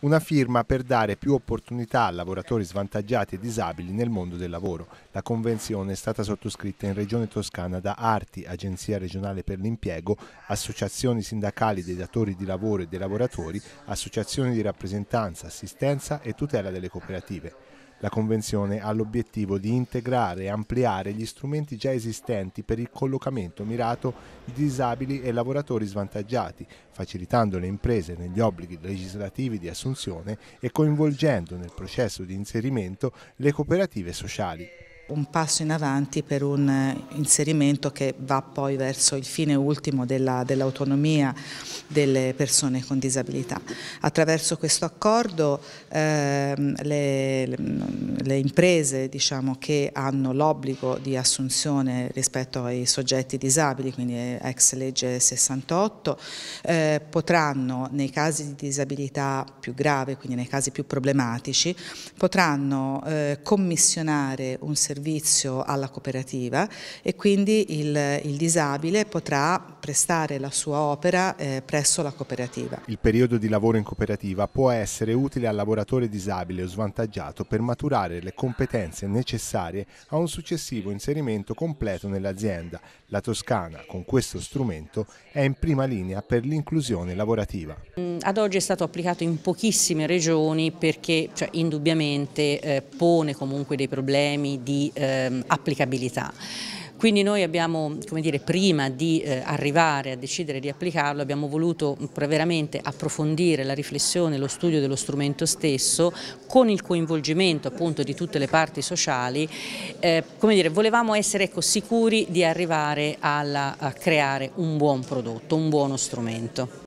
Una firma per dare più opportunità a lavoratori svantaggiati e disabili nel mondo del lavoro. La convenzione è stata sottoscritta in Regione Toscana da Arti, Agenzia regionale per l'impiego, associazioni sindacali dei datori di lavoro e dei lavoratori, associazioni di rappresentanza, assistenza e tutela delle cooperative. La Convenzione ha l'obiettivo di integrare e ampliare gli strumenti già esistenti per il collocamento mirato di disabili e lavoratori svantaggiati, facilitando le imprese negli obblighi legislativi di assunzione dell'assunzione e coinvolgendo nel processo di inserimento le cooperative sociali un passo in avanti per un eh, inserimento che va poi verso il fine ultimo dell'autonomia dell delle persone con disabilità. Attraverso questo accordo eh, le, le, imprese diciamo, che hanno l'obbligo di assunzione rispetto ai soggetti disabili, quindi ex legge 68, eh, potranno nei casi di disabilità più grave, quindi nei casi più problematici, potranno eh, commissionare un servizio servizio alla cooperativa e quindi il, il disabile potrà prestare la sua opera eh, presso la cooperativa. Il periodo di lavoro in cooperativa può essere utile al lavoratore disabile o svantaggiato per maturare le competenze necessarie a un successivo inserimento completo nell'azienda. La Toscana, con questo strumento, è in prima linea per l'inclusione lavorativa. Ad oggi è stato applicato in pochissime regioni perché cioè, indubbiamente eh, pone comunque dei problemi di eh, applicabilità. Quindi noi abbiamo, come dire, prima di eh, arrivare a decidere di applicarlo, abbiamo voluto veramente approfondire la riflessione, lo studio dello strumento stesso, con il coinvolgimento appunto di tutte le parti sociali. Eh, dire, volevamo essere ecco, sicuri di arrivare alla, a creare un buon prodotto, un buono strumento.